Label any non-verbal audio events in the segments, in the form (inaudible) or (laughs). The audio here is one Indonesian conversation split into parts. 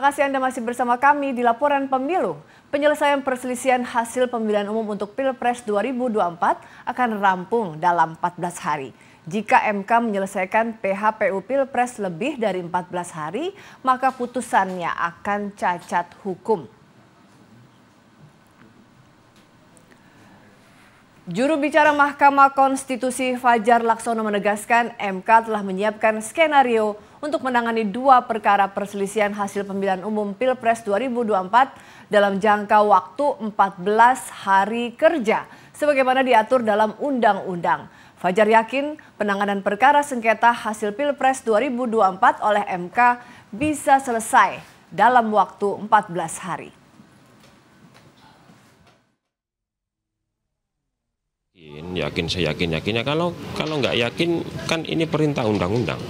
Terima kasih Anda masih bersama kami di laporan pemilu. Penyelesaian perselisihan hasil pemilihan umum untuk Pilpres 2024 akan rampung dalam 14 hari. Jika MK menyelesaikan PHPU Pilpres lebih dari 14 hari, maka putusannya akan cacat hukum. Juru bicara Mahkamah Konstitusi Fajar Laksono menegaskan MK telah menyiapkan skenario untuk menangani dua perkara perselisihan hasil pemilihan umum Pilpres 2024 dalam jangka waktu 14 hari kerja sebagaimana diatur dalam undang-undang. Fajar yakin penanganan perkara sengketa hasil Pilpres 2024 oleh MK bisa selesai dalam waktu 14 hari. yakin saya yakin yakinnya kalau kalau nggak yakin kan ini perintah undang-undang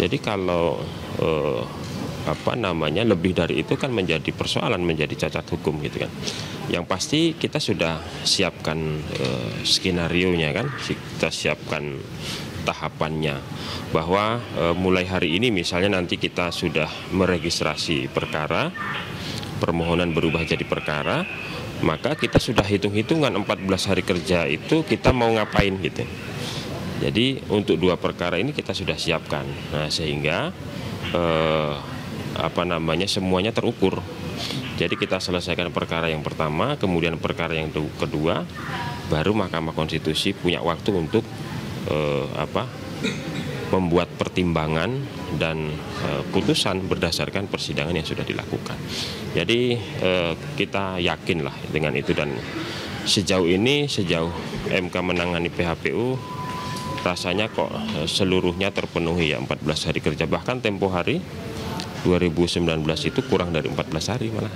jadi kalau eh, apa namanya lebih dari itu kan menjadi persoalan menjadi cacat hukum gitu kan. Yang pasti kita sudah siapkan eh, skenario nya kan, kita siapkan tahapannya bahwa eh, mulai hari ini misalnya nanti kita sudah meregistrasi perkara permohonan berubah jadi perkara maka kita sudah hitung-hitungan 14 hari kerja itu kita mau ngapain gitu jadi untuk dua perkara ini kita sudah siapkan. Nah, sehingga eh, apa namanya semuanya terukur. Jadi kita selesaikan perkara yang pertama, kemudian perkara yang kedua, baru Mahkamah Konstitusi punya waktu untuk eh, apa? membuat pertimbangan dan e, putusan berdasarkan persidangan yang sudah dilakukan. Jadi e, kita yakinlah dengan itu dan sejauh ini sejauh MK menangani PHPU rasanya kok eh, seluruhnya terpenuhi ya 14 hari kerja bahkan tempo hari 2019 itu kurang dari 14 hari malah.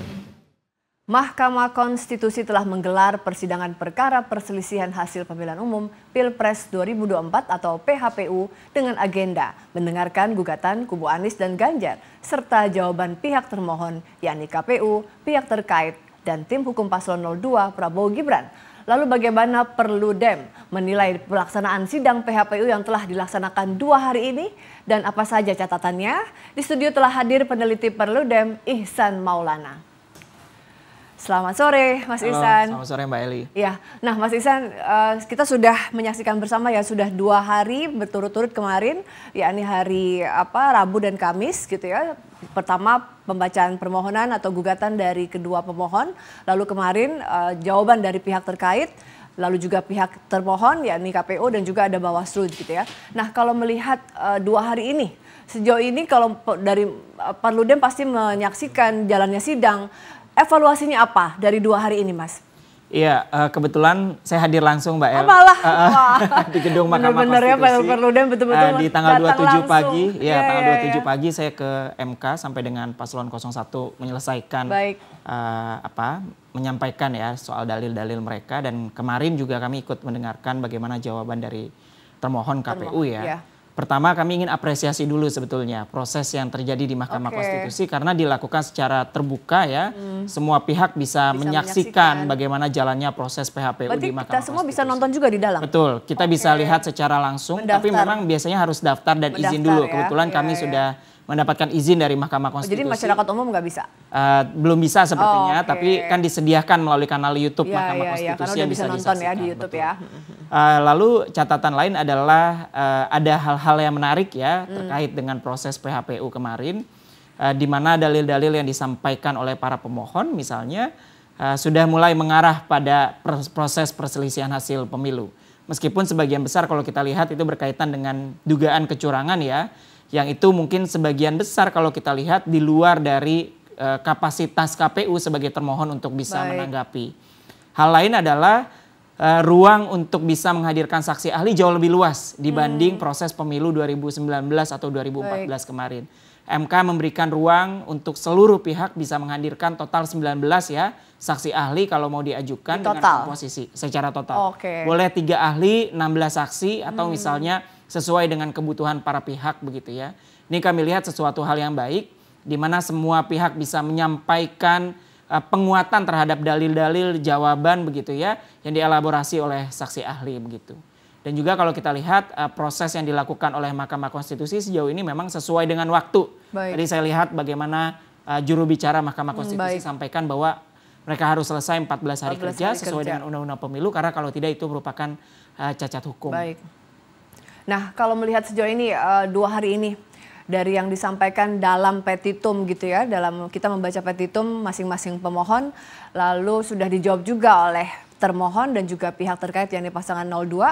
Mahkamah Konstitusi telah menggelar persidangan perkara perselisihan hasil pemilihan umum Pilpres 2024 atau PHPU dengan agenda mendengarkan gugatan kubu Anies dan Ganjar serta jawaban pihak termohon yakni KPU, pihak terkait dan tim hukum paslon 02 Prabowo Gibran Lalu bagaimana Perlu Dem menilai pelaksanaan sidang PHPU yang telah dilaksanakan dua hari ini dan apa saja catatannya? Di studio telah hadir peneliti Perlu Dem Ihsan Maulana. Selamat sore, Mas Halo, Isan. Selamat sore, Mbak Eli. Ya, nah, Mas Isan, uh, eh, kita sudah menyaksikan bersama ya sudah dua hari berturut-turut kemarin, yakni hari apa Rabu dan Kamis gitu ya. Pertama pembacaan permohonan atau gugatan dari kedua pemohon, lalu kemarin uh, jawaban dari pihak terkait, lalu juga pihak termohon yakni KPU dan juga ada Bawaslu gitu ya. Nah, kalau melihat uh, dua hari ini sejauh ini kalau dari Perludem pasti menyaksikan jalannya sidang, Evaluasinya apa dari dua hari ini, Mas? Iya, uh, kebetulan saya hadir langsung Mbak El. Ya. Apalah, uh, uh, (laughs) di gedung Mahkamah ya, Konstitusi. Benar-benar Ya, dan betul-betul uh, di tanggal 27 langsung. pagi, ya, tanggal yeah, 27 yeah. pagi saya ke MK sampai dengan paslon 01 menyelesaikan Baik. Uh, apa menyampaikan ya soal dalil-dalil mereka dan kemarin juga kami ikut mendengarkan bagaimana jawaban dari termohon KPU ya. termohon, ya. ya. Pertama kami ingin apresiasi dulu sebetulnya proses yang terjadi di Mahkamah okay. Konstitusi karena dilakukan secara terbuka ya. Hmm. Semua pihak bisa, bisa menyaksikan, menyaksikan bagaimana jalannya proses PHPU Berarti di Mahkamah Konstitusi. kita semua Konstitusi. bisa nonton juga di dalam. Betul, kita okay. bisa lihat secara langsung Mendaftar. tapi memang biasanya harus daftar dan Mendaftar, izin dulu. Ya. Kebetulan ya, kami iya, iya, sudah iya mendapatkan izin dari Mahkamah oh, Konstitusi. Jadi masyarakat umum nggak bisa? Uh, belum bisa sepertinya, oh, okay. tapi kan disediakan melalui kanal YouTube ya, Mahkamah ya, Konstitusi ya, yang bisa, bisa nonton ya di YouTube ya. Uh, lalu catatan lain adalah uh, ada hal-hal yang menarik ya hmm. terkait dengan proses PHPU kemarin, uh, di mana dalil-dalil yang disampaikan oleh para pemohon misalnya uh, sudah mulai mengarah pada proses perselisihan hasil pemilu. Meskipun sebagian besar kalau kita lihat itu berkaitan dengan dugaan kecurangan ya, yang itu mungkin sebagian besar kalau kita lihat di luar dari uh, kapasitas KPU sebagai termohon untuk bisa Baik. menanggapi. Hal lain adalah uh, ruang untuk bisa menghadirkan saksi ahli jauh lebih luas dibanding hmm. proses pemilu 2019 atau 2014 Baik. kemarin. MK memberikan ruang untuk seluruh pihak bisa menghadirkan total 19 ya saksi ahli kalau mau diajukan Di total. dengan posisi secara total. Okay. Boleh tiga ahli, 16 saksi atau hmm. misalnya sesuai dengan kebutuhan para pihak begitu ya. Ini kami lihat sesuatu hal yang baik di mana semua pihak bisa menyampaikan uh, penguatan terhadap dalil-dalil jawaban begitu ya yang dielaborasi oleh saksi ahli begitu. Dan juga kalau kita lihat uh, proses yang dilakukan oleh Mahkamah Konstitusi sejauh ini memang sesuai dengan waktu. Baik. Tadi saya lihat bagaimana uh, juru bicara Mahkamah hmm, Konstitusi Baik. sampaikan bahwa mereka harus selesai 14 hari 14 kerja hari sesuai dengan Undang-Undang Pemilu karena kalau tidak itu merupakan uh, cacat hukum. Baik. Nah, kalau melihat sejauh ini uh, dua hari ini dari yang disampaikan dalam petitum gitu ya, dalam kita membaca petitum masing-masing pemohon, lalu sudah dijawab juga oleh termohon dan juga pihak terkait yang di pasangan 02. Uh,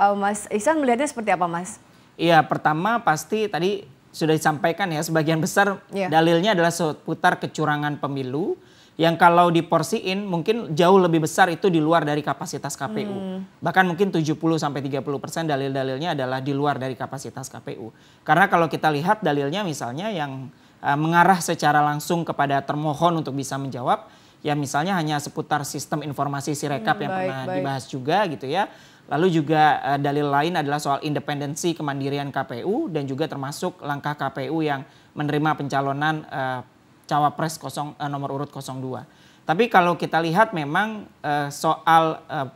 eh, Mas Ihsan melihatnya seperti apa, Mas? Iya, pertama pasti tadi sudah disampaikan ya, sebagian besar yeah. dalilnya adalah seputar kecurangan pemilu yang kalau diporsiin mungkin jauh lebih besar itu di luar dari kapasitas KPU. Hmm. Bahkan mungkin 70 sampai 30% dalil-dalilnya adalah di luar dari kapasitas KPU. Karena kalau kita lihat dalilnya misalnya yang uh, mengarah secara langsung kepada termohon untuk bisa menjawab ya misalnya hanya seputar sistem informasi sirekap hmm, yang baik, pernah baik. dibahas juga gitu ya. Lalu juga uh, dalil lain adalah soal independensi kemandirian KPU dan juga termasuk langkah KPU yang menerima pencalonan uh, cawapres kosong, uh, nomor urut 02. Tapi kalau kita lihat memang uh, soal uh,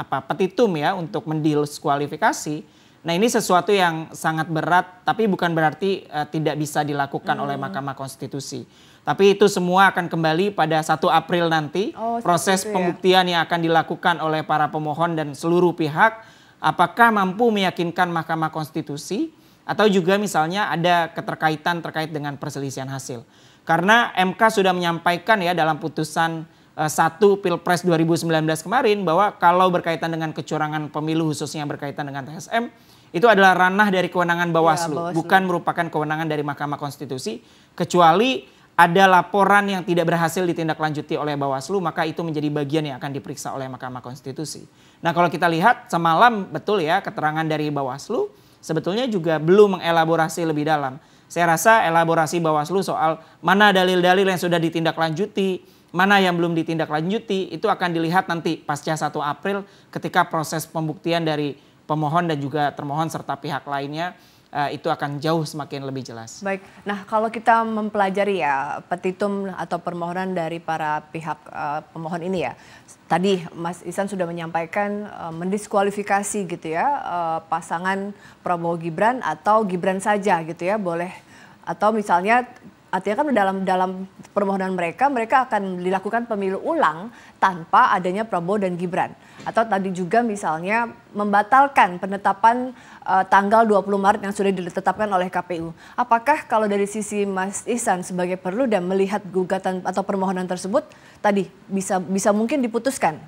apa petitum ya untuk mendiskualifikasi, nah ini sesuatu yang sangat berat, tapi bukan berarti uh, tidak bisa dilakukan hmm. oleh Mahkamah Konstitusi. Tapi itu semua akan kembali pada 1 April nanti, oh, proses ya. pembuktian yang akan dilakukan oleh para pemohon dan seluruh pihak, apakah mampu meyakinkan Mahkamah Konstitusi atau juga misalnya ada keterkaitan terkait dengan perselisihan hasil. Karena MK sudah menyampaikan ya dalam putusan eh, satu Pilpres 2019 kemarin bahwa kalau berkaitan dengan kecurangan pemilu khususnya berkaitan dengan TSM itu adalah ranah dari kewenangan Bawaslu, ya, Bawaslu. bukan merupakan kewenangan dari Mahkamah Konstitusi kecuali ada laporan yang tidak berhasil ditindaklanjuti oleh Bawaslu maka itu menjadi bagian yang akan diperiksa oleh Mahkamah Konstitusi. Nah, kalau kita lihat semalam betul ya keterangan dari Bawaslu sebetulnya juga belum mengelaborasi lebih dalam saya rasa elaborasi Bawaslu soal mana dalil-dalil yang sudah ditindaklanjuti, mana yang belum ditindaklanjuti, itu akan dilihat nanti pasca 1 April ketika proses pembuktian dari pemohon dan juga termohon serta pihak lainnya Eh, itu akan jauh semakin lebih jelas. Baik, nah kalau kita mempelajari ya petitum atau permohonan dari para pihak uh, pemohon ini ya, tadi Mas Isan sudah menyampaikan uh, mendiskualifikasi gitu ya uh, pasangan Prabowo Gibran atau Gibran saja gitu ya boleh atau misalnya Artinya kan dalam dalam permohonan mereka, mereka akan dilakukan pemilu ulang tanpa adanya Prabowo dan Gibran. Atau tadi juga misalnya membatalkan penetapan uh, tanggal 20 Maret yang sudah ditetapkan oleh KPU. Apakah kalau dari sisi Mas Ihsan sebagai perlu dan melihat gugatan atau permohonan tersebut tadi bisa bisa mungkin diputuskan?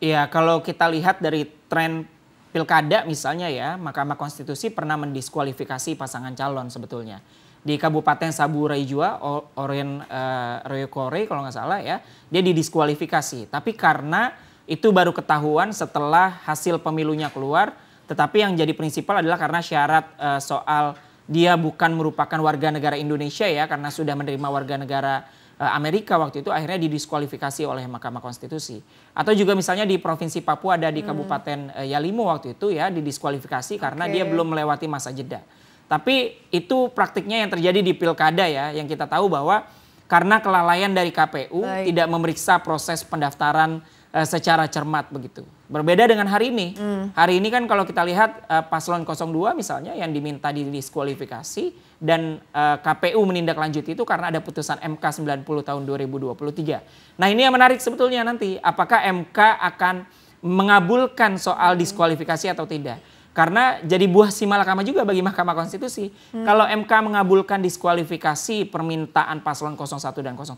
Iya, kalau kita lihat dari tren pilkada misalnya ya, Mahkamah Konstitusi pernah mendiskualifikasi pasangan calon sebetulnya di Kabupaten Sabu Raijua, Oren uh, eh, Royokore kalau nggak salah ya, dia didiskualifikasi. Tapi karena itu baru ketahuan setelah hasil pemilunya keluar, tetapi yang jadi prinsipal adalah karena syarat uh, soal dia bukan merupakan warga negara Indonesia ya, karena sudah menerima warga negara eh, Amerika waktu itu akhirnya didiskualifikasi oleh Mahkamah Konstitusi. Atau juga misalnya di Provinsi Papua ada di hmm. Kabupaten hmm. Yalimo waktu itu ya didiskualifikasi karena dia belum melewati masa jeda. Tapi itu praktiknya yang terjadi di pilkada ya, yang kita tahu bahwa karena kelalaian dari KPU Baik. tidak memeriksa proses pendaftaran uh, secara cermat begitu. Berbeda dengan hari ini. Mm. Hari ini kan kalau kita lihat uh, paslon 02 misalnya yang diminta didiskualifikasi dan uh, eh, KPU menindaklanjuti itu karena ada putusan MK 90 tahun 2023. Nah, ini yang menarik sebetulnya nanti apakah MK akan mengabulkan soal diskualifikasi atau tidak. Karena jadi buah si malakama juga bagi Mahkamah Konstitusi. Hmm. Kalau MK mengabulkan diskualifikasi permintaan paslon 01 dan 03,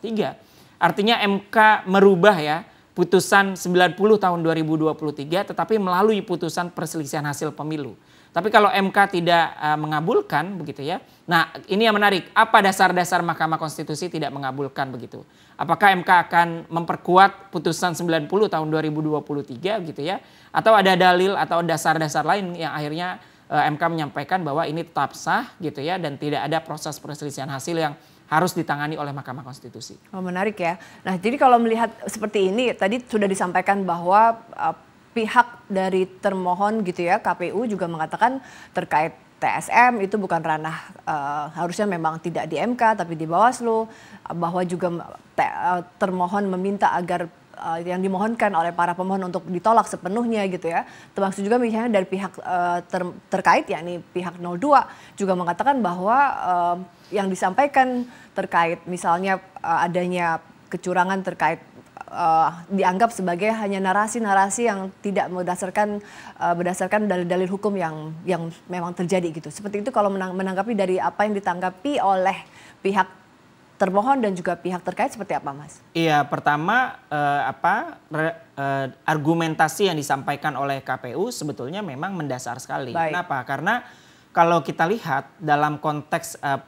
artinya MK merubah ya putusan 90 tahun 2023 tetapi melalui putusan perselisihan hasil pemilu. Tapi kalau MK tidak uh, mengabulkan begitu ya. Nah, ini yang menarik. Apa dasar-dasar Mahkamah Konstitusi tidak mengabulkan begitu? Apakah MK akan memperkuat putusan 90 tahun 2023 gitu ya? Atau ada dalil atau dasar-dasar lain yang akhirnya uh, eh, MK menyampaikan bahwa ini tetap sah gitu ya dan tidak ada proses perselisihan hasil yang harus ditangani oleh Mahkamah Konstitusi. Oh, menarik ya. Nah, jadi kalau melihat seperti ini, tadi sudah disampaikan bahwa uh, pihak dari termohon gitu ya KPU juga mengatakan terkait TSM itu bukan ranah uh, harusnya memang tidak di MK tapi di Bawaslu bahwa juga te, uh, termohon meminta agar uh, yang dimohonkan oleh para pemohon untuk ditolak sepenuhnya gitu ya. Termasuk juga misalnya dari pihak uh, ter, terkait yakni pihak 02 juga mengatakan bahwa uh, yang disampaikan terkait misalnya uh, adanya kecurangan terkait uh, dianggap sebagai hanya narasi-narasi yang tidak berdasarkan uh, berdasarkan dalil-dalil hukum yang yang memang terjadi gitu. Seperti itu kalau menang, menanggapi dari apa yang ditanggapi oleh pihak termohon dan juga pihak terkait seperti apa, Mas? Iya, pertama uh, apa re, uh, argumentasi yang disampaikan oleh KPU sebetulnya memang mendasar sekali. Baik. Kenapa? Karena kalau kita lihat dalam konteks uh,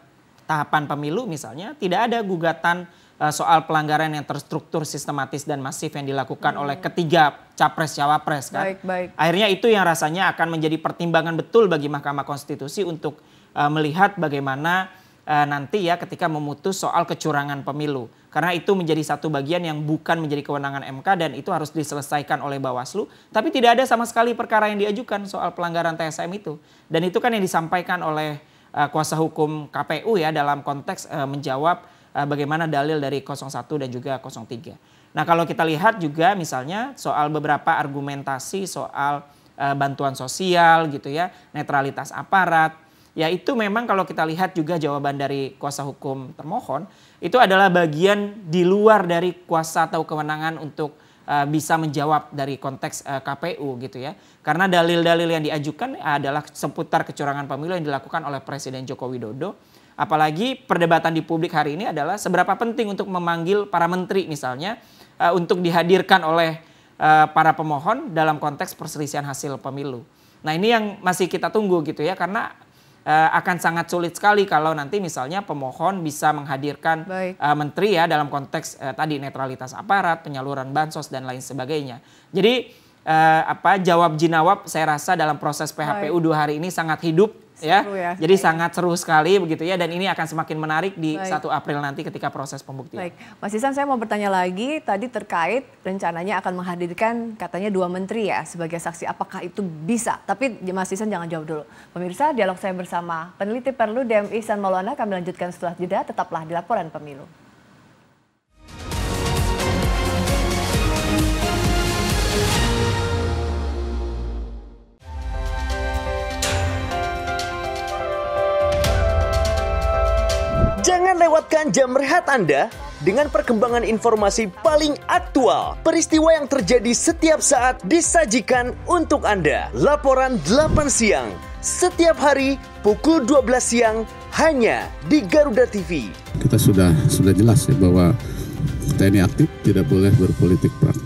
tahapan pemilu misalnya tidak ada gugatan Eh, soal pelanggaran yang terstruktur, sistematis dan masif yang dilakukan hmm. oleh ketiga capres cawapres kan. Baik, baik. Akhirnya itu yang rasanya akan menjadi pertimbangan betul bagi Mahkamah Konstitusi untuk uh, melihat bagaimana uh, nanti ya ketika memutus soal kecurangan pemilu. Karena itu menjadi satu bagian yang bukan menjadi kewenangan MK dan itu harus diselesaikan oleh Bawaslu, tapi tidak ada sama sekali perkara yang diajukan soal pelanggaran TSM itu. Dan itu kan yang disampaikan oleh uh, kuasa hukum KPU ya dalam konteks uh, menjawab uh, bagaimana dalil dari 01 dan juga 03. Nah kalau kita lihat juga misalnya soal beberapa argumentasi soal uh, bantuan sosial gitu ya, netralitas aparat, ya itu memang kalau kita lihat juga jawaban dari kuasa hukum termohon itu adalah bagian di luar dari kuasa atau kewenangan untuk eh, bisa menjawab dari konteks KPU gitu ya. Karena dalil-dalil yang diajukan adalah seputar kecurangan pemilu yang dilakukan oleh Presiden Joko Widodo Apalagi perdebatan di publik hari ini adalah seberapa penting untuk memanggil para menteri misalnya uh, untuk dihadirkan oleh uh, para pemohon dalam konteks perselisihan hasil pemilu. Nah ini yang masih kita tunggu gitu ya karena eh, akan sangat sulit sekali kalau nanti misalnya pemohon bisa menghadirkan uh, menteri ya dalam konteks uh, tadi netralitas aparat, penyaluran bansos dan lain sebagainya. Jadi uh, apa jawab jinawab saya rasa dalam proses PHPU dua hari ini sangat hidup ya. ya. Jadi Baik. sangat seru sekali begitu ya dan ini akan semakin menarik di Baik. 1 April nanti ketika proses pembuktian. Baik. Mas Isan saya mau bertanya lagi tadi terkait rencananya akan menghadirkan katanya dua menteri ya sebagai saksi apakah itu bisa? Tapi Mas Isan jangan jawab dulu. Pemirsa, dialog saya bersama peneliti Perlu Perludem Isan Maulana kami lanjutkan setelah jeda tetaplah di laporan pemilu. Jangan lewatkan jam rehat Anda dengan perkembangan informasi paling aktual. Peristiwa yang terjadi setiap saat disajikan untuk Anda. Laporan 8 siang setiap hari pukul 12 siang hanya di Garuda TV. Kita sudah sudah jelas ya bahwa TNI aktif tidak boleh berpolitik praktis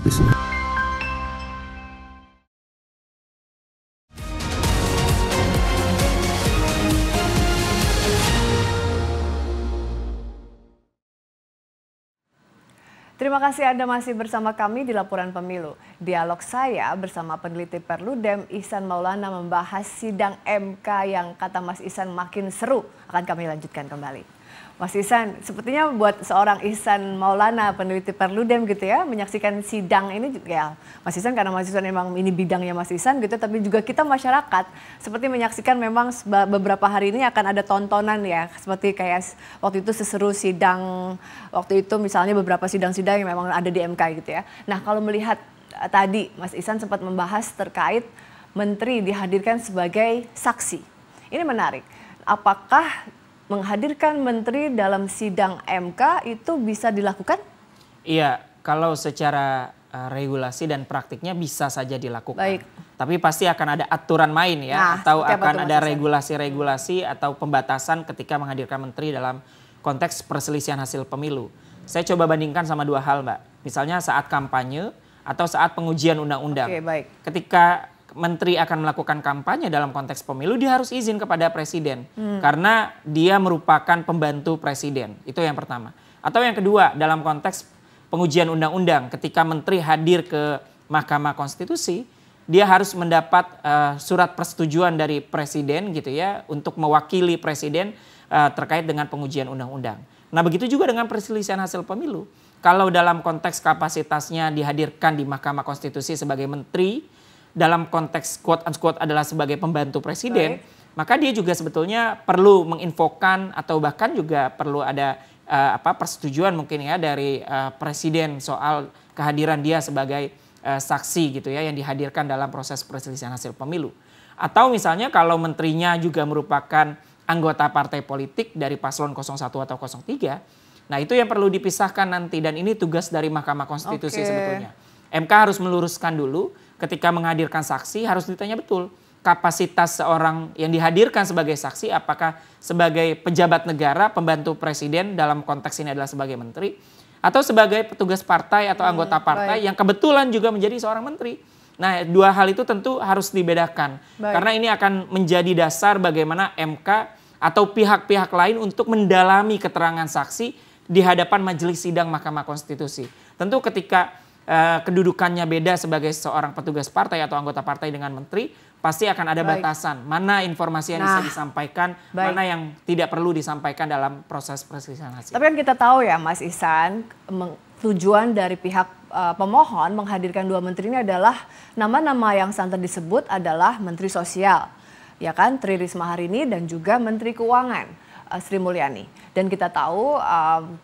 Terima kasih Anda masih bersama kami di Laporan Pemilu. Dialog saya bersama peneliti Perludem Ihsan Maulana membahas sidang MK yang kata Mas Ihsan makin seru. Akan kami lanjutkan kembali. Mas Isan, sepertinya buat seorang Isan Maulana, peneliti Perludem gitu ya, menyaksikan sidang ini juga ya, Mas Isan karena Mas Isan memang ini bidangnya Mas Isan gitu, tapi juga kita masyarakat seperti menyaksikan memang beberapa hari ini akan ada tontonan ya, seperti kayak waktu itu seseru sidang, waktu itu misalnya beberapa sidang-sidang yang memang ada di MK gitu ya. Nah kalau melihat eh, tadi Mas Isan sempat membahas terkait menteri dihadirkan sebagai saksi. Ini menarik. Apakah menghadirkan menteri dalam sidang MK itu bisa dilakukan? Iya, kalau secara eh, regulasi dan praktiknya bisa saja dilakukan. Baik. Tapi pasti akan ada aturan main ya, nah, atau akan ada regulasi-regulasi atau pembatasan ketika menghadirkan menteri dalam konteks perselisihan hasil pemilu. Saya coba bandingkan sama dua hal, Mbak. Misalnya saat kampanye atau saat pengujian undang-undang. Oke, baik. Ketika menteri akan melakukan kampanye dalam konteks pemilu dia harus izin kepada presiden hmm. karena dia merupakan pembantu presiden. Itu yang pertama. Atau yang kedua, dalam konteks pengujian undang-undang ketika menteri hadir ke Mahkamah Konstitusi, dia harus mendapat uh, surat persetujuan dari presiden gitu ya untuk mewakili presiden uh, terkait dengan pengujian undang-undang. Nah, begitu juga dengan perselisihan hasil pemilu. Kalau dalam konteks kapasitasnya dihadirkan di Mahkamah Konstitusi sebagai menteri dalam konteks quote unquote adalah sebagai pembantu presiden, right. maka dia juga sebetulnya perlu menginfokan atau bahkan juga perlu ada uh, apa persetujuan mungkin ya dari uh, presiden soal kehadiran dia sebagai uh, saksi gitu ya yang dihadirkan dalam proses perselisihan hasil pemilu. Atau misalnya kalau menterinya juga merupakan anggota partai politik dari paslon 01 atau 03, nah itu yang perlu dipisahkan nanti dan ini tugas dari Mahkamah Konstitusi okay. sebetulnya. MK harus meluruskan dulu ketika menghadirkan saksi harus ditanya betul kapasitas seorang yang dihadirkan sebagai saksi apakah sebagai pejabat negara, pembantu presiden dalam konteks ini adalah sebagai menteri atau sebagai petugas partai atau hmm, anggota partai baik. yang kebetulan juga menjadi seorang menteri. Nah, dua hal itu tentu harus dibedakan baik. karena ini akan menjadi dasar bagaimana MK atau pihak-pihak lain untuk mendalami keterangan saksi di hadapan majelis sidang Mahkamah Konstitusi. Tentu ketika Eh, kedudukannya beda sebagai seorang petugas partai atau anggota partai dengan menteri, pasti akan ada Baik. batasan mana informasi yang nah, bisa disampaikan, Baik. mana yang tidak perlu disampaikan dalam proses perselisihan hasil. Tapi kan kita tahu ya Mas Isan tujuan dari pihak eh, pemohon menghadirkan dua menteri ini adalah nama-nama yang santer disebut adalah Menteri Sosial, ya kan Tri Risma hari ini dan juga Menteri Keuangan eh, Sri Mulyani. Dan kita tahu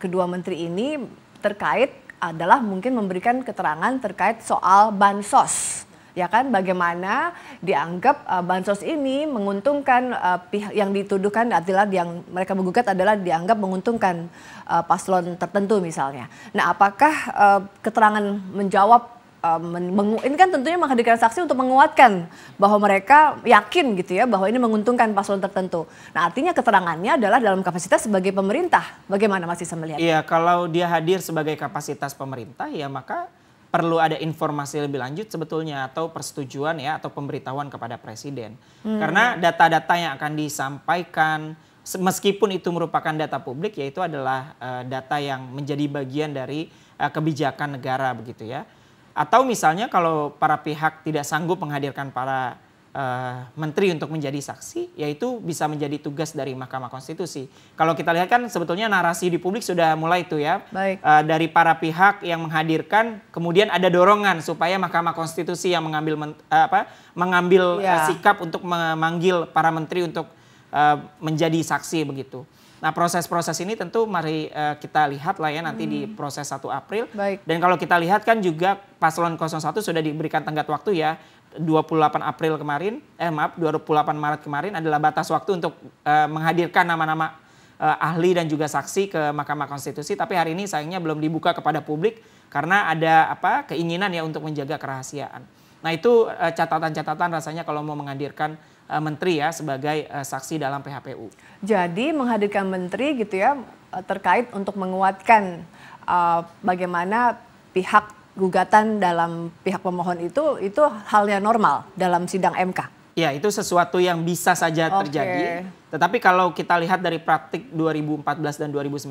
kedua menteri ini terkait adalah mungkin memberikan keterangan terkait soal bansos ya kan bagaimana dianggap uh, bansos ini menguntungkan uh, pihak yang dituduhkan adalah yang mereka menggugat adalah dianggap menguntungkan uh, paslon tertentu misalnya. Nah, apakah uh, keterangan menjawab Um, mengu ini kan tentunya menghadirkan saksi untuk menguatkan bahwa mereka yakin gitu ya bahwa ini menguntungkan paslon tertentu. Nah artinya keterangannya adalah dalam kapasitas sebagai pemerintah. Bagaimana masih melihat? Iya kalau dia hadir sebagai kapasitas pemerintah ya maka perlu ada informasi lebih lanjut sebetulnya atau persetujuan ya atau pemberitahuan kepada presiden. Hmm. Karena data-data yang akan disampaikan meskipun itu merupakan data publik yaitu adalah uh, data yang menjadi bagian dari uh, kebijakan negara begitu ya. Atau misalnya kalau para pihak tidak sanggup menghadirkan para uh, menteri untuk menjadi saksi, yaitu bisa menjadi tugas dari Mahkamah Konstitusi. Kalau kita lihat kan sebetulnya narasi di publik sudah mulai itu ya, Baik. Uh, dari para pihak yang menghadirkan, kemudian ada dorongan supaya Mahkamah Konstitusi yang mengambil men, uh, apa mengambil ya. uh, sikap untuk memanggil para menteri untuk uh, menjadi saksi begitu. Nah proses-proses ini tentu mari uh, kita lihat lah ya nanti hmm. di proses 1 April. Baik. Dan kalau kita lihat kan juga paslon 01 sudah diberikan tenggat waktu ya 28 April kemarin, eh maaf 28 Maret kemarin adalah batas waktu untuk uh, menghadirkan nama-nama uh, ahli dan juga saksi ke Mahkamah Konstitusi tapi hari ini sayangnya belum dibuka kepada publik karena ada apa keinginan ya untuk menjaga kerahasiaan. Nah itu catatan-catatan uh, rasanya kalau mau menghadirkan Eh, menteri ya sebagai eh, saksi dalam PHPU. Jadi menghadirkan menteri gitu ya eh, terkait untuk menguatkan uh, bagaimana pihak gugatan dalam pihak pemohon itu itu halnya normal dalam sidang MK. Ya, itu sesuatu yang bisa saja terjadi. Tetapi kalau kita lihat dari praktik 2014 dan 2019,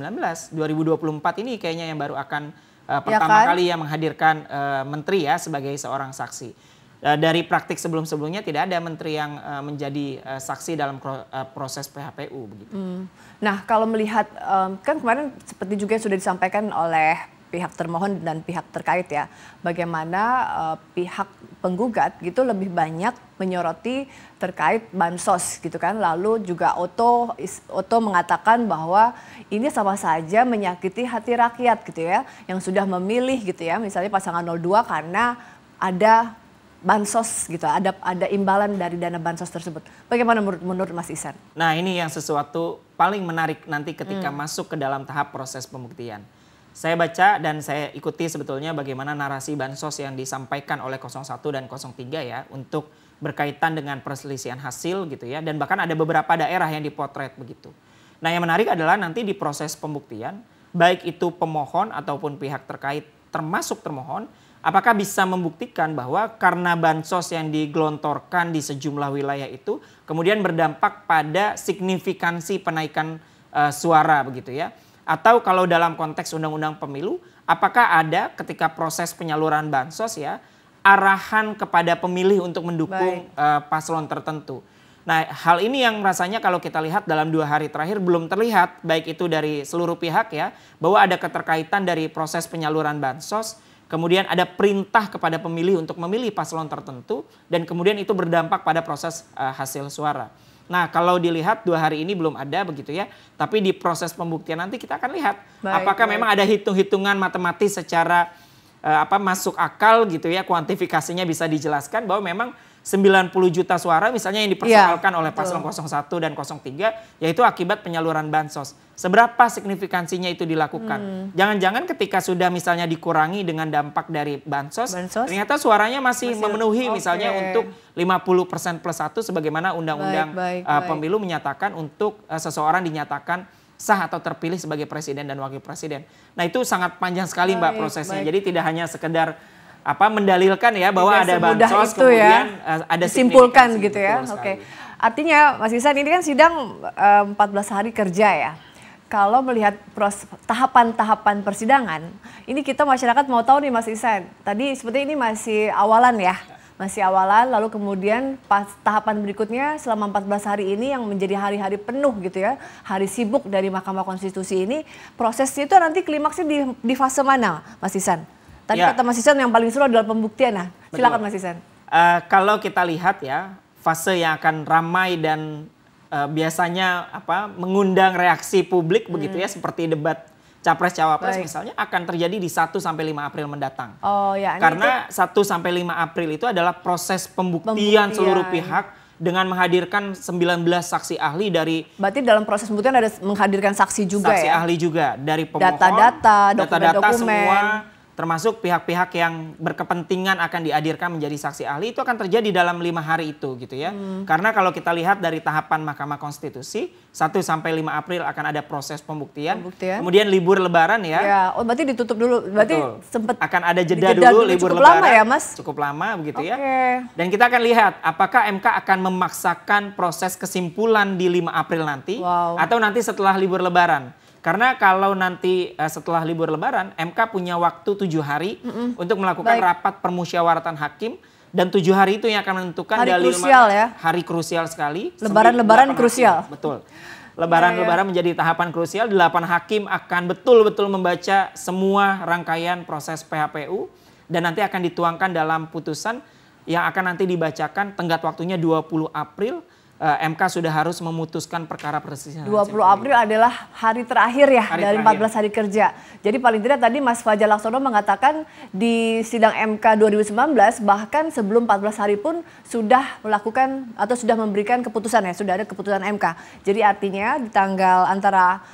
2024 ini kayaknya yang baru akan uh, pertama ya kan? kali yang menghadirkan uh, menteri ya sebagai seorang saksi. Eh, dari praktik sebelum-sebelumnya tidak ada menteri yang uh, menjadi uh, saksi dalam uh, proses PHPU begitu. Hmm. Nah, kalau melihat um, kan kemarin seperti juga sudah disampaikan oleh pihak termohon dan pihak terkait ya, bagaimana uh, pihak penggugat gitu lebih banyak menyoroti terkait bansos gitu kan. Lalu juga Oto Oto mengatakan bahwa ini sama saja menyakiti hati rakyat gitu ya yang sudah memilih gitu ya, misalnya pasangan 02 karena ada bansos gitu ada ada imbalan dari dana bansos tersebut bagaimana menurut menurut Mas Isan? Nah ini yang sesuatu paling menarik nanti ketika hmm. masuk ke dalam tahap proses pembuktian. Saya baca dan saya ikuti sebetulnya bagaimana narasi bansos yang disampaikan oleh 01 dan 03 ya untuk berkaitan dengan perselisihan hasil gitu ya dan bahkan ada beberapa daerah yang dipotret begitu. Nah yang menarik adalah nanti di proses pembuktian baik itu pemohon ataupun pihak terkait termasuk termohon Apakah bisa membuktikan bahwa karena bansos yang digelontorkan di sejumlah wilayah itu kemudian berdampak pada signifikansi penaikan uh, suara begitu ya? Atau kalau dalam konteks undang-undang pemilu, apakah ada ketika proses penyaluran bansos ya arahan kepada pemilih untuk mendukung eh, paslon tertentu? Nah, hal ini yang rasanya kalau kita lihat dalam dua hari terakhir belum terlihat, baik itu dari seluruh pihak ya, bahwa ada keterkaitan dari proses penyaluran bansos kemudian ada perintah kepada pemilih untuk memilih paslon tertentu, dan kemudian itu berdampak pada proses uh, hasil suara. Nah, kalau dilihat dua hari ini belum ada begitu ya, tapi di proses pembuktian nanti kita akan lihat baik, apakah baik. memang ada hitung-hitungan matematis secara uh, apa masuk akal gitu ya, kuantifikasinya bisa dijelaskan bahwa memang 90 juta suara misalnya yang dipersoalkan ya, oleh paslon 01 dan 03 yaitu akibat penyaluran bansos. Seberapa signifikansinya itu dilakukan? Hmm. Jangan-jangan hmm. ketika sudah misalnya dikurangi dengan dampak dari bansos, bansos? ternyata suaranya masih, masih memenuhi okay. misalnya untuk 50% plus 1 sebagaimana undang-undang uh, pemilu menyatakan untuk uh, seseorang dinyatakan sah atau terpilih sebagai presiden dan wakil presiden. Nah, itu sangat panjang sekali baik, Mbak prosesnya. Baik. Jadi tidak hanya sekedar apa mendalilkan ya bahwa Tidak ada bansos itu ya. kemudian ya. ada simpulkan gitu ya. Oke. Okay. Artinya Mas Isan ini kan sidang eh, empat 14 hari kerja ya. Kalau melihat tahapan-tahapan persidangan, ini kita masyarakat mau tahu nih Mas Isan. Tadi seperti ini masih awalan ya. Masih awalan lalu kemudian pas tahapan berikutnya selama 14 hari ini yang menjadi hari-hari penuh gitu ya. Hari sibuk dari Mahkamah Konstitusi ini prosesnya itu nanti klimaksnya di, di fase mana Mas Isan? Tadi ya. kata Mas Isan yang paling seru adalah pembuktian. Nah, silakan Mas Isan. Uh, kalau kita lihat ya fase yang akan ramai dan uh, biasanya apa mengundang reaksi publik hmm. begitu ya hmm. seperti debat capres cawapres Baik. misalnya akan terjadi di 1 sampai 5 April mendatang. Oh ya. Karena itu... 1 sampai 5 April itu adalah proses pembuktian, pembuktian. seluruh pihak dengan menghadirkan 19 saksi ahli dari Berarti dalam proses pembuktian ada menghadirkan saksi juga saksi ya. Saksi ahli juga dari pemohon. Data-data, Data-data semua termasuk pihak-pihak yang berkepentingan akan dihadirkan menjadi saksi ahli itu akan terjadi dalam lima hari itu gitu ya. Hmm. Karena kalau kita lihat dari tahapan Mahkamah Konstitusi 1 sampai 5 April akan ada proses pembuktian. pembuktian. Kemudian libur lebaran ya. Ya, oh berarti ditutup dulu. Berarti sempat akan ada jeda, dulu, dulu libur cukup lebaran. Cukup lama ya, Mas? Cukup lama begitu okay. ya. Dan kita akan lihat apakah MK akan memaksakan proses kesimpulan di 5 April nanti wow. atau nanti setelah libur lebaran. Karena kalau nanti uh, setelah libur lebaran, MK punya waktu tujuh hari mm -mm. untuk melakukan Baik. rapat permusyawaratan hakim dan tujuh hari itu yang akan menentukan hari dalil krusial mana. ya hari krusial sekali lebaran lebaran krusial hakim. betul lebaran lebaran yeah, lebaran ya. menjadi tahapan krusial delapan hakim akan betul betul membaca semua rangkaian proses PHPU dan nanti akan dituangkan dalam putusan yang akan nanti dibacakan tenggat waktunya 20 April uh, eh, MK sudah harus memutuskan perkara persisnya. 20 April adalah hari terakhir ya hari dari terakhir. 14 hari kerja. Jadi paling tidak tadi Mas Fajar Laksono mengatakan di sidang MK 2019 bahkan sebelum 14 hari pun sudah melakukan atau sudah memberikan keputusan ya, sudah ada keputusan MK. Jadi artinya di tanggal antara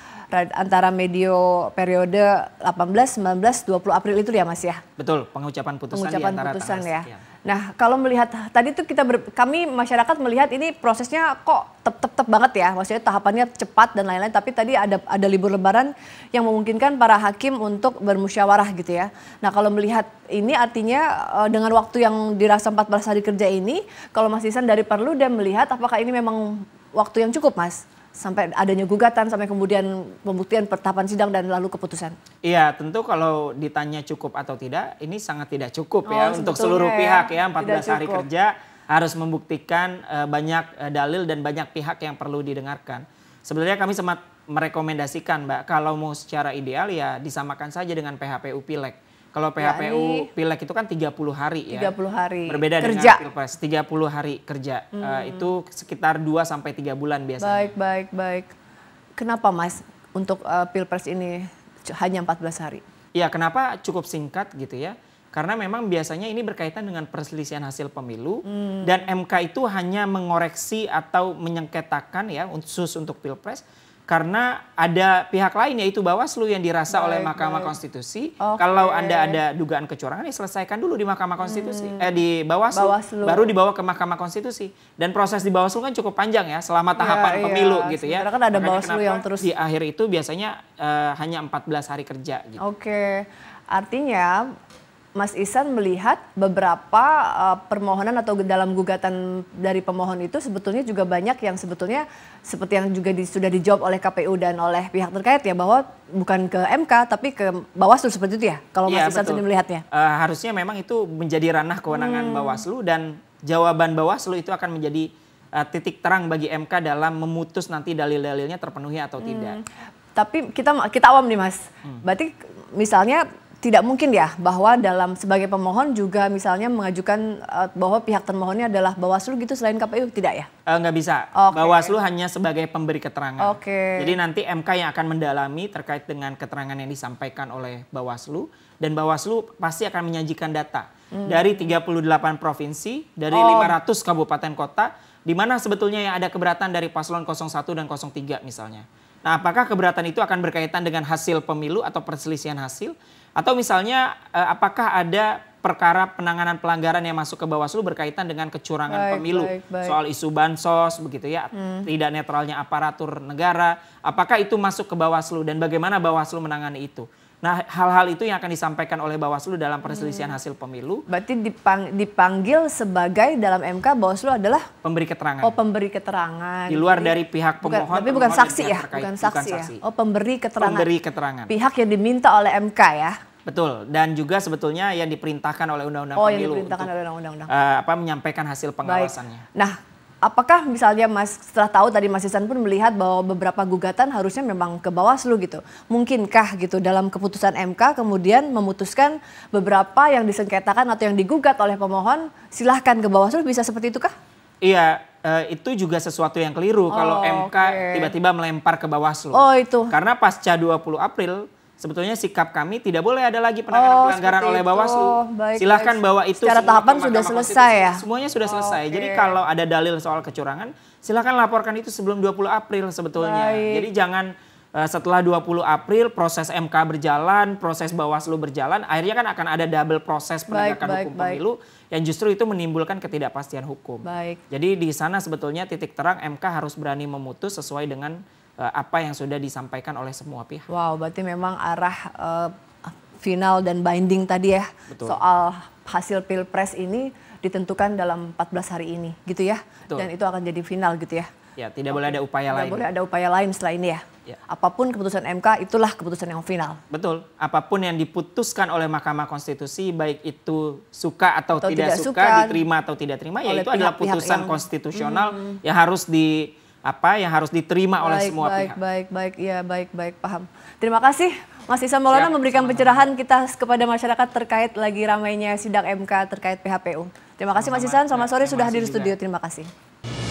antara medio periode 18, 19, 20 April itu ya Mas ya? Betul, pengucapan putusan pengucapan putusan ya. Sekian. Nah, kalau melihat tadi tuh kita ber, kami masyarakat melihat ini prosesnya kok tep-tep-tep banget ya. Maksudnya tahapannya cepat dan lain-lain tapi tadi ada ada libur lebaran yang memungkinkan para hakim untuk bermusyawarah gitu ya. Nah, kalau melihat ini artinya eh, dengan waktu yang dirasa 14 hari kerja ini kalau Mas Isan dari Perlu dan melihat apakah ini memang waktu yang cukup, Mas? sampai adanya gugatan sampai kemudian pembuktian pertahapan sidang dan lalu keputusan. Iya, tentu kalau ditanya cukup atau tidak, ini sangat tidak cukup ya oh, ya untuk seluruh pihak ya 14 hari kerja harus membuktikan uh, banyak uh, dalil dan banyak pihak yang perlu didengarkan. Sebenarnya kami sempat merekomendasikan Mbak kalau mau secara ideal ya disamakan saja dengan PHPU Pileg kalau ya, PHPU pilek itu kan 30 hari ya. 30 hari. Berbeda kerja. dengan Pilpres, 30 hari kerja. Eh, hmm. Uh, itu sekitar 2 sampai 3 bulan biasanya. Baik, baik, baik. Kenapa Mas untuk uh, Pilpres ini hanya 14 hari? Iya, kenapa cukup singkat gitu ya? Karena memang biasanya ini berkaitan dengan perselisihan hasil pemilu hmm. dan MK itu hanya mengoreksi atau menyengketakan ya khusus untuk Pilpres karena ada pihak lain yaitu Bawaslu yang dirasa baik, oleh Mahkamah baik. Konstitusi okay. kalau Anda ada dugaan kecurangan ya selesaikan dulu di Mahkamah Konstitusi hmm. eh di Bawaslu, Bawaslu baru dibawa ke Mahkamah Konstitusi dan proses di Bawaslu kan cukup panjang ya selama iya, tahapan ya, pemilu iya. gitu ya karena kan ada Makanya Bawaslu yang terus di akhir itu biasanya uh, hanya 14 hari kerja gitu. Oke. Okay. Artinya Mas Isan melihat beberapa uh, permohonan atau dalam gugatan dari pemohon itu sebetulnya juga banyak yang sebetulnya seperti yang juga di, sudah dijawab oleh KPU dan oleh pihak terkait ya bahwa bukan ke MK tapi ke Bawaslu seperti itu ya kalau Mas ya, Isan sendiri melihatnya. Uh, harusnya memang itu menjadi ranah kewenangan hmm. Bawaslu dan jawaban Bawaslu itu akan menjadi uh, titik terang bagi MK dalam memutus nanti dalil-dalilnya terpenuhi atau hmm. tidak. Tapi kita kita awam nih Mas. Hmm. Berarti misalnya tidak mungkin ya bahwa dalam sebagai pemohon juga misalnya mengajukan uh, bahwa pihak termohonnya adalah Bawaslu gitu selain KPU tidak ya? Uh, bisa. Okay. Bawaslu hanya sebagai pemberi keterangan. Oke. Okay. Jadi nanti MK yang akan mendalami terkait dengan keterangan yang disampaikan oleh Bawaslu dan Bawaslu pasti akan menyajikan data hmm. dari 38 provinsi, dari oh. 500 kabupaten kota di mana sebetulnya yang ada keberatan dari paslon 01 dan 03 misalnya. Nah, apakah keberatan itu akan berkaitan dengan hasil pemilu atau perselisihan hasil? Atau misalnya eh, apakah ada perkara penanganan pelanggaran yang masuk ke Bawaslu berkaitan dengan kecurangan baik, pemilu baik, baik. soal isu bansos begitu ya hmm. tidak netralnya aparatur negara apakah itu masuk ke Bawaslu dan bagaimana Bawaslu menangani itu Nah, hal-hal itu yang akan disampaikan oleh Bawaslu dalam perselisihan hmm. hasil pemilu. Berarti dipang, dipanggil sebagai dalam MK Bawaslu adalah pemberi keterangan. Oh, pemberi keterangan. Di luar Jadi, dari pihak pemohon. Bukan, tapi ya, bukan saksi ya, terkait. bukan saksi, saksi ya. Oh, pemberi keterangan. Pemberi keterangan. Pihak yang diminta oleh MK ya. Betul, dan juga sebetulnya yang diperintahkan oleh Undang-Undang oh, Pemilu yang diperintahkan untuk oleh Undang-Undang. Uh, apa menyampaikan hasil pengawasannya. Baik. Nah, apakah misalnya Mas setelah tahu tadi Mas Isan pun melihat bahwa beberapa gugatan harusnya memang ke Bawaslu gitu. Mungkinkah gitu dalam keputusan MK kemudian memutuskan beberapa yang disengketakan atau yang digugat oleh pemohon silahkan ke Bawaslu bisa seperti itu kah? Iya, eh, itu juga sesuatu yang keliru oh, kalau MK tiba-tiba okay. melempar ke Bawaslu. Oh itu. Karena pasca 20 April sebetulnya sikap kami tidak boleh ada lagi penanganan oh, pelanggaran oleh Bawaslu. Baik, Silahkan baik. bawa itu secara tahapan sudah selesai ya. Semuanya sudah oh, selesai. Okay. Jadi kalau ada dalil soal kecurangan, silahkan laporkan itu sebelum 20 April sebetulnya. Baik. Jadi jangan eh, setelah 20 April proses MK berjalan, proses Bawaslu berjalan, akhirnya kan akan ada double proses penegakan baik, hukum baik, pemilu baik. yang justru itu menimbulkan ketidakpastian hukum. Baik. Jadi di sana sebetulnya titik terang MK harus berani memutus sesuai dengan Eh, apa yang sudah disampaikan oleh semua pihak. Wow, berarti memang arah uh, final dan binding tadi ya Betul. soal hasil pilpres ini ditentukan dalam 14 hari ini gitu ya. Betul. Dan itu akan jadi final gitu ya. Ya, tidak oh, boleh ada upaya tidak lain. Tidak boleh ada upaya lain selain ini ya. ya. Apapun keputusan MK itulah keputusan yang final. Betul. Apapun yang diputuskan oleh Mahkamah Konstitusi baik itu suka atau, atau tidak, tidak suka, suka, diterima atau tidak terima ya itu adalah putusan yang... konstitusional -hmm. yang harus di apa yang harus diterima baik, oleh semua baik, pihak. Baik, baik, baik, ya baik, baik, paham. Terima kasih Mas Isan Maulana memberikan sama pencerahan sama. kita kepada masyarakat terkait lagi ramainya sidang MK terkait PHPU. Terima kasih Mas Isan, selamat sore sudah hadir di studio. Terima kasih.